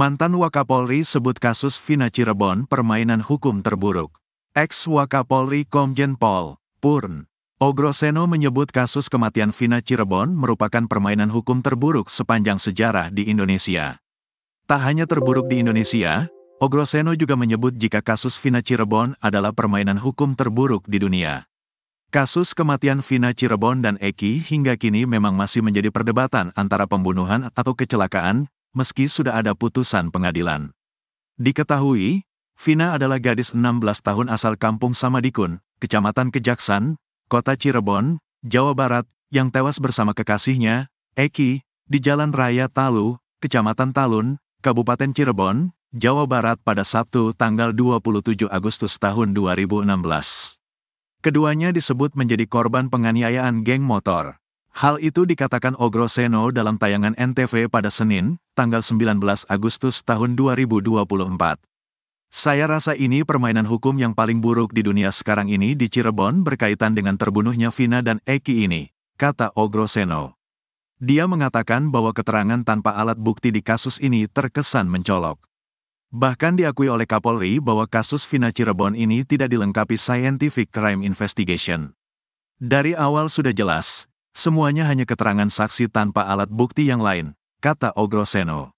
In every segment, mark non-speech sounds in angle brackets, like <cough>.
Mantan Wakapolri sebut kasus Vina Cirebon permainan hukum terburuk. Ex Wakapolri Komjen Pol, Purn. Ogroseno menyebut kasus kematian Vina Cirebon merupakan permainan hukum terburuk sepanjang sejarah di Indonesia. Tak hanya terburuk di Indonesia, Ogroseno juga menyebut jika kasus Vina Cirebon adalah permainan hukum terburuk di dunia. Kasus kematian Vina Cirebon dan Eki hingga kini memang masih menjadi perdebatan antara pembunuhan atau kecelakaan meski sudah ada putusan pengadilan. Diketahui, Vina adalah gadis 16 tahun asal kampung Samadikun, Kecamatan Kejaksan, Kota Cirebon, Jawa Barat, yang tewas bersama kekasihnya, Eki, di Jalan Raya Talu, Kecamatan Talun, Kabupaten Cirebon, Jawa Barat pada Sabtu tanggal 27 Agustus tahun 2016. Keduanya disebut menjadi korban penganiayaan geng motor. Hal itu dikatakan Ogro Seno dalam tayangan NTV pada Senin, tanggal 19 Agustus tahun 2024. Saya rasa ini permainan hukum yang paling buruk di dunia sekarang ini di Cirebon berkaitan dengan terbunuhnya Vina dan Eki ini, kata Ogroseno. Dia mengatakan bahwa keterangan tanpa alat bukti di kasus ini terkesan mencolok. Bahkan diakui oleh Kapolri bahwa kasus Vina Cirebon ini tidak dilengkapi scientific crime investigation. Dari awal sudah jelas, semuanya hanya keterangan saksi tanpa alat bukti yang lain, kata Ogroseno.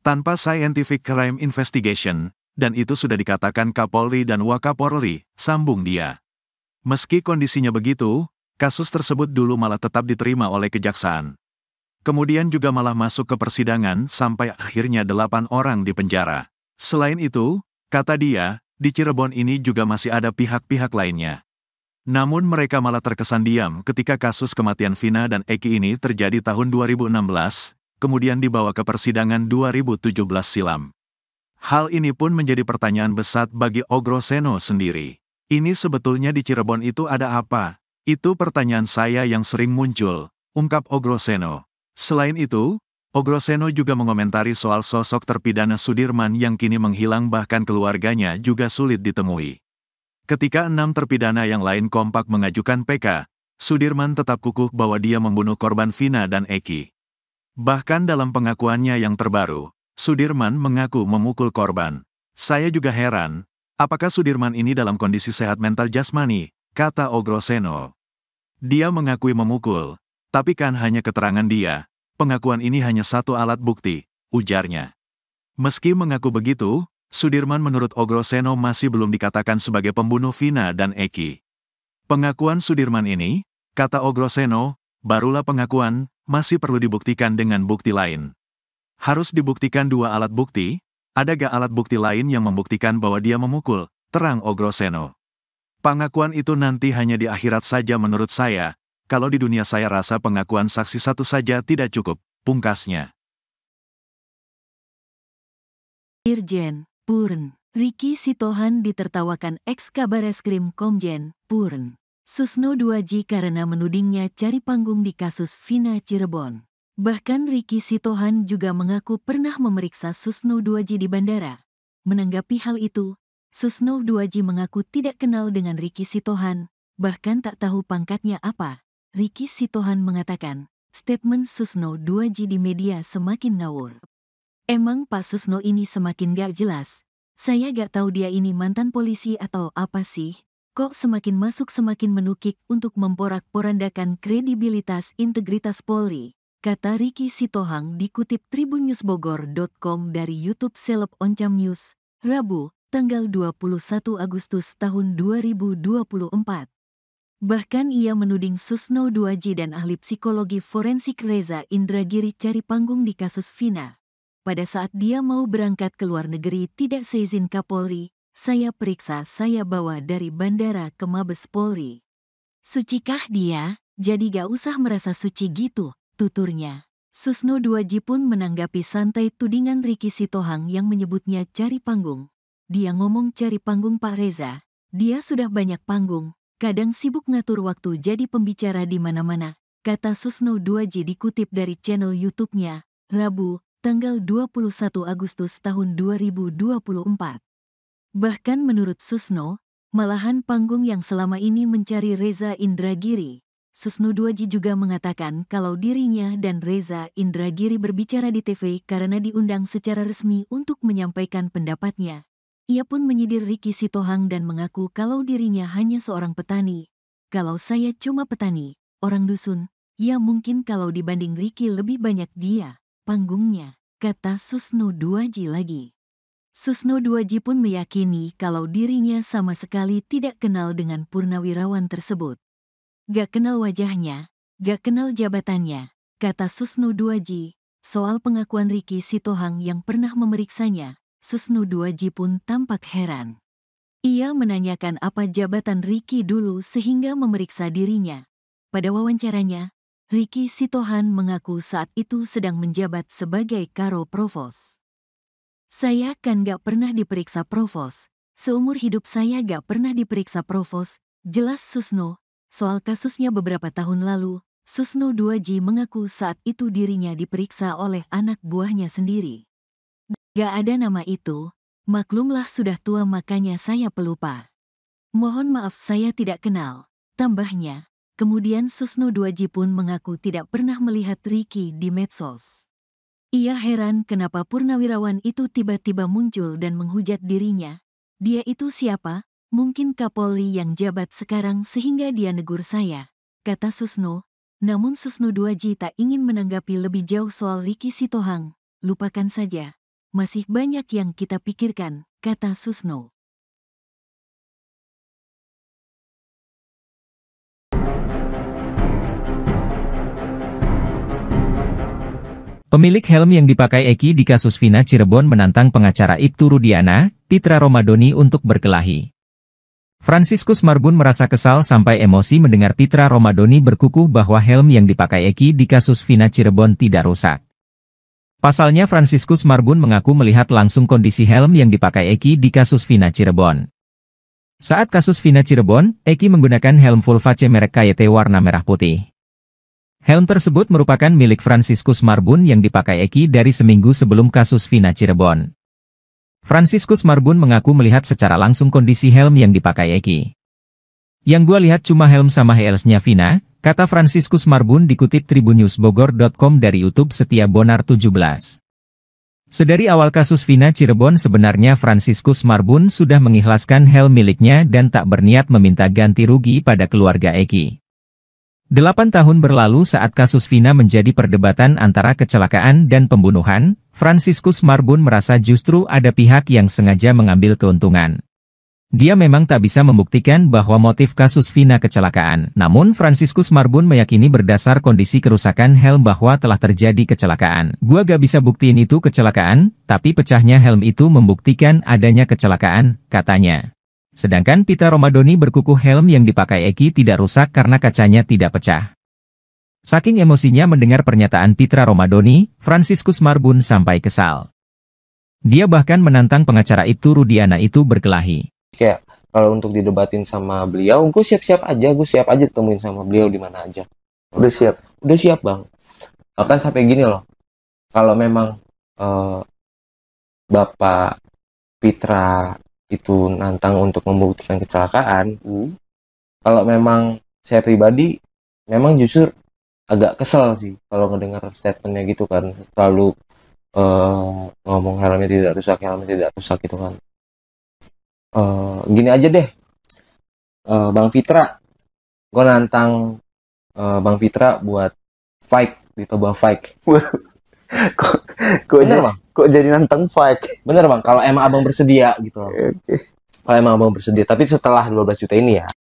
Tanpa scientific crime investigation, dan itu sudah dikatakan Kapolri dan Wakapolri, sambung dia. Meski kondisinya begitu, kasus tersebut dulu malah tetap diterima oleh kejaksaan. Kemudian juga malah masuk ke persidangan sampai akhirnya delapan orang di penjara. Selain itu, kata dia, di Cirebon ini juga masih ada pihak-pihak lainnya. Namun mereka malah terkesan diam ketika kasus kematian Vina dan Eki ini terjadi tahun 2016, kemudian dibawa ke persidangan 2017 silam. Hal ini pun menjadi pertanyaan besar bagi Ogro Seno sendiri. Ini sebetulnya di Cirebon itu ada apa? Itu pertanyaan saya yang sering muncul, ungkap Ogro Seno. Selain itu, Ogro Seno juga mengomentari soal sosok terpidana Sudirman yang kini menghilang bahkan keluarganya juga sulit ditemui. Ketika enam terpidana yang lain kompak mengajukan PK, Sudirman tetap kukuh bahwa dia membunuh korban Vina dan Eki. Bahkan dalam pengakuannya yang terbaru, Sudirman mengaku memukul korban. Saya juga heran, apakah Sudirman ini dalam kondisi sehat mental jasmani, kata Ogroseno. Dia mengakui memukul, tapi kan hanya keterangan dia, pengakuan ini hanya satu alat bukti, ujarnya. Meski mengaku begitu, Sudirman menurut Ogroseno masih belum dikatakan sebagai pembunuh Vina dan Eki. Pengakuan Sudirman ini, kata Ogroseno, barulah pengakuan masih perlu dibuktikan dengan bukti lain. Harus dibuktikan dua alat bukti, Ada gak alat bukti lain yang membuktikan bahwa dia memukul, terang Ogroseno. Pengakuan itu nanti hanya di akhirat saja menurut saya, kalau di dunia saya rasa pengakuan saksi satu saja tidak cukup, pungkasnya. Irjen, Purn, Riki Sitohan ditertawakan ex-kabareskrim Komjen, Purn. Susno Duaji karena menudingnya cari panggung di kasus Vina Cirebon. Bahkan Riki Sitohan juga mengaku pernah memeriksa Susno Duaji di bandara. Menanggapi hal itu, Susno Duaji mengaku tidak kenal dengan Riki Sitohan, bahkan tak tahu pangkatnya apa. Riki Sitohan mengatakan, statement Susno Duaji di media semakin ngawur. Emang Pak Susno ini semakin gak jelas. Saya gak tahu dia ini mantan polisi atau apa sih kok semakin masuk semakin menukik untuk memporak-porandakan kredibilitas integritas Polri, kata Riki Sitohang dikutip tribunnewsbogor.com dari YouTube Seleb Oncam News, Rabu, tanggal 21 Agustus tahun 2024. Bahkan ia menuding Susno Duaji dan ahli psikologi forensik Reza Indragiri cari panggung di kasus Vina. Pada saat dia mau berangkat ke luar negeri tidak seizin Kapolri, saya periksa saya bawa dari bandara ke Mabes Polri. Sucikah dia? Jadi gak usah merasa suci gitu, tuturnya. Susno Duaji pun menanggapi santai tudingan Riki Sitohang yang menyebutnya cari panggung. Dia ngomong cari panggung Pak Reza. Dia sudah banyak panggung, kadang sibuk ngatur waktu jadi pembicara di mana-mana, kata Susno Duaji dikutip dari channel YouTube-nya, Rabu, tanggal 21 Agustus tahun 2024. Bahkan menurut Susno, malahan panggung yang selama ini mencari Reza Indragiri, Susno Duaji juga mengatakan kalau dirinya dan Reza Indragiri berbicara di TV karena diundang secara resmi untuk menyampaikan pendapatnya. Ia pun menyidir Riki Sitohang dan mengaku kalau dirinya hanya seorang petani. Kalau saya cuma petani, orang dusun, ya mungkin kalau dibanding Riki lebih banyak dia, panggungnya, kata Susno Duaji lagi. Susno Duaji pun meyakini kalau dirinya sama sekali tidak kenal dengan Purnawirawan tersebut. Gak kenal wajahnya, gak kenal jabatannya, kata Susno Duaji. Soal pengakuan Riki Sitohang yang pernah memeriksanya, Susno Duaji pun tampak heran. Ia menanyakan apa jabatan Riki dulu sehingga memeriksa dirinya. Pada wawancaranya, Riki Sitohan mengaku saat itu sedang menjabat sebagai Karo Provos. Saya kan gak pernah diperiksa provos. Seumur hidup saya gak pernah diperiksa provos, jelas Susno. Soal kasusnya beberapa tahun lalu, Susno 2G mengaku saat itu dirinya diperiksa oleh anak buahnya sendiri. Gak ada nama itu, maklumlah sudah tua makanya saya pelupa. Mohon maaf saya tidak kenal, tambahnya. Kemudian Susno 2G pun mengaku tidak pernah melihat Ricky di medsos. Ia heran kenapa purnawirawan itu tiba-tiba muncul dan menghujat dirinya. Dia itu siapa? Mungkin Kapolri yang jabat sekarang sehingga dia negur saya, kata Susno. Namun Susno Duaji tak ingin menanggapi lebih jauh soal Riki Sitohang. Lupakan saja. Masih banyak yang kita pikirkan, kata Susno. Pemilik helm yang dipakai Eki di kasus Vina Cirebon menantang pengacara Ibtu Rudiana, Pitra Romadoni untuk berkelahi. Franciscus Marbun merasa kesal sampai emosi mendengar Pitra Romadoni berkukuh bahwa helm yang dipakai Eki di kasus Vina Cirebon tidak rusak. Pasalnya Franciscus Marbun mengaku melihat langsung kondisi helm yang dipakai Eki di kasus Vina Cirebon. Saat kasus Vina Cirebon, Eki menggunakan helm full face merek KYT warna merah putih. Helm tersebut merupakan milik Franciscus Marbun yang dipakai Eki dari seminggu sebelum kasus Vina Cirebon. Franciscus Marbun mengaku melihat secara langsung kondisi helm yang dipakai Eki. Yang gua lihat cuma helm sama heelsnya Vina, kata Franciscus Marbun dikutip tribunewsbogor.com dari YouTube Setia Bonar 17. Sedari awal kasus Vina Cirebon sebenarnya Franciscus Marbun sudah mengikhlaskan helm miliknya dan tak berniat meminta ganti rugi pada keluarga Eki. Delapan tahun berlalu saat kasus Vina menjadi perdebatan antara kecelakaan dan pembunuhan, Franciscus Marbun merasa justru ada pihak yang sengaja mengambil keuntungan. Dia memang tak bisa membuktikan bahwa motif kasus Vina kecelakaan. Namun Franciscus Marbun meyakini berdasar kondisi kerusakan helm bahwa telah terjadi kecelakaan. Gua gak bisa buktiin itu kecelakaan, tapi pecahnya helm itu membuktikan adanya kecelakaan, katanya. Sedangkan pita Romadoni berkuku helm yang dipakai Eki tidak rusak karena kacanya tidak pecah. Saking emosinya mendengar pernyataan Pitra Romadoni, Franciscus Marbun sampai kesal. Dia bahkan menantang pengacara itu Rudiana itu berkelahi. Kayak kalau untuk didebatin sama beliau, gue siap-siap aja, gue siap aja temuin sama beliau di mana aja. Udah siap? Udah siap bang. Bahkan sampai gini loh, kalau memang uh, Bapak Pitra itu nantang untuk membuktikan kecelakaan hmm. kalau memang saya pribadi memang justru agak kesel sih kalau mendengar statementnya gitu kan terlalu uh, ngomong helmnya tidak rusak helmnya tidak rusak gitu kan uh, gini aja deh uh, bang Fitra gue nantang uh, bang Fitra buat fight di Toba fight gue <laughs> aja bang kok jadi nantang fight bener bang kalau emang abang bersedia gitu okay. kalau emang abang bersedia tapi setelah 12 juta ini ya